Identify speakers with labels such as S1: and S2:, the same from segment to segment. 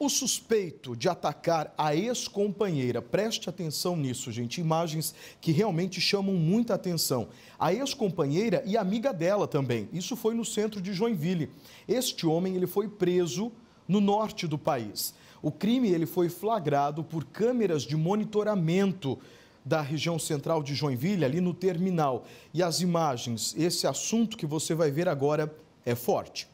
S1: O suspeito de atacar a ex-companheira, preste atenção nisso, gente, imagens que realmente chamam muita atenção. A ex-companheira e amiga dela também. Isso foi no centro de Joinville. Este homem, ele foi preso no norte do país. O crime, ele foi flagrado por câmeras de monitoramento da região central de Joinville, ali no terminal. E as imagens, esse assunto que você vai ver agora é forte.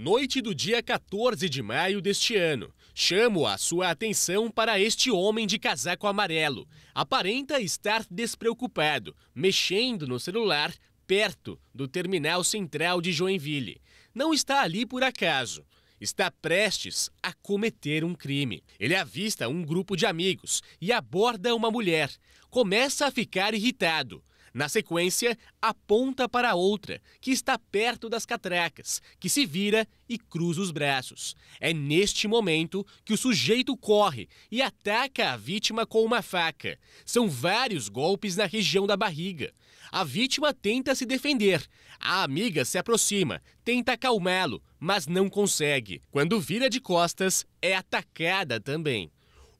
S2: Noite do dia 14 de maio deste ano, chamo a sua atenção para este homem de casaco amarelo. Aparenta estar despreocupado, mexendo no celular perto do terminal central de Joinville. Não está ali por acaso. Está prestes a cometer um crime. Ele avista um grupo de amigos e aborda uma mulher. Começa a ficar irritado. Na sequência, aponta para outra, que está perto das catracas, que se vira e cruza os braços. É neste momento que o sujeito corre e ataca a vítima com uma faca. São vários golpes na região da barriga. A vítima tenta se defender. A amiga se aproxima, tenta acalmá-lo, mas não consegue. Quando vira de costas, é atacada também.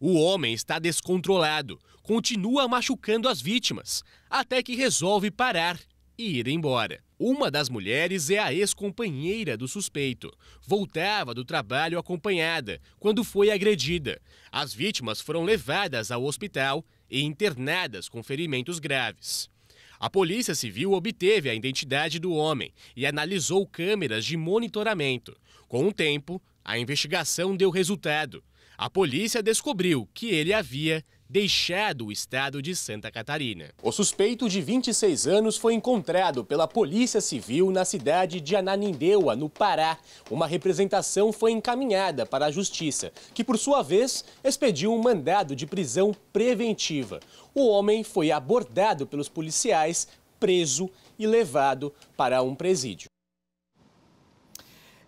S2: O homem está descontrolado, continua machucando as vítimas, até que resolve parar e ir embora. Uma das mulheres é a ex-companheira do suspeito. Voltava do trabalho acompanhada quando foi agredida. As vítimas foram levadas ao hospital e internadas com ferimentos graves. A Polícia Civil obteve a identidade do homem e analisou câmeras de monitoramento. Com o tempo, a investigação deu resultado a polícia descobriu que ele havia deixado o estado de Santa Catarina. O suspeito de 26 anos foi encontrado pela Polícia Civil na cidade de Ananindeua, no Pará. Uma representação foi encaminhada para a Justiça, que por sua vez expediu um mandado de prisão preventiva. O homem foi abordado pelos policiais, preso e levado para um presídio.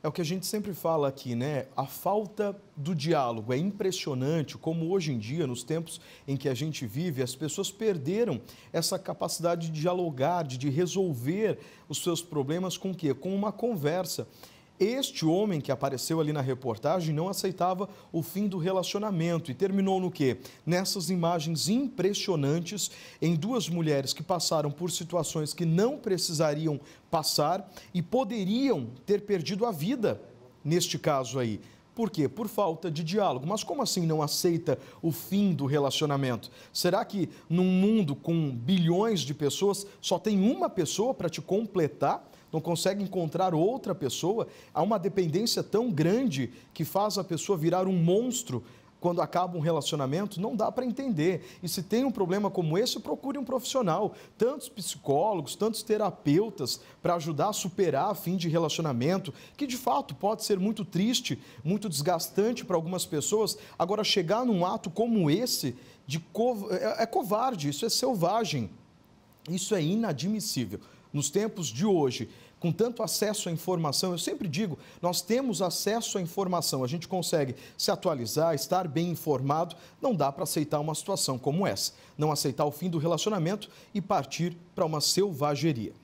S1: É o que a gente sempre fala aqui, né? A falta do diálogo. É impressionante como hoje em dia, nos tempos em que a gente vive, as pessoas perderam essa capacidade de dialogar, de resolver os seus problemas com o quê? Com uma conversa. Este homem que apareceu ali na reportagem não aceitava o fim do relacionamento e terminou no quê? Nessas imagens impressionantes em duas mulheres que passaram por situações que não precisariam passar e poderiam ter perdido a vida neste caso aí. Por quê? Por falta de diálogo. Mas como assim não aceita o fim do relacionamento? Será que num mundo com bilhões de pessoas só tem uma pessoa para te completar? Não consegue encontrar outra pessoa? Há uma dependência tão grande que faz a pessoa virar um monstro quando acaba um relacionamento, não dá para entender. E se tem um problema como esse, procure um profissional. Tantos psicólogos, tantos terapeutas para ajudar a superar a fim de relacionamento, que de fato pode ser muito triste, muito desgastante para algumas pessoas. Agora, chegar num ato como esse de co... é, é covarde, isso é selvagem. Isso é inadmissível. Nos tempos de hoje, com tanto acesso à informação, eu sempre digo, nós temos acesso à informação, a gente consegue se atualizar, estar bem informado, não dá para aceitar uma situação como essa, não aceitar o fim do relacionamento e partir para uma selvageria.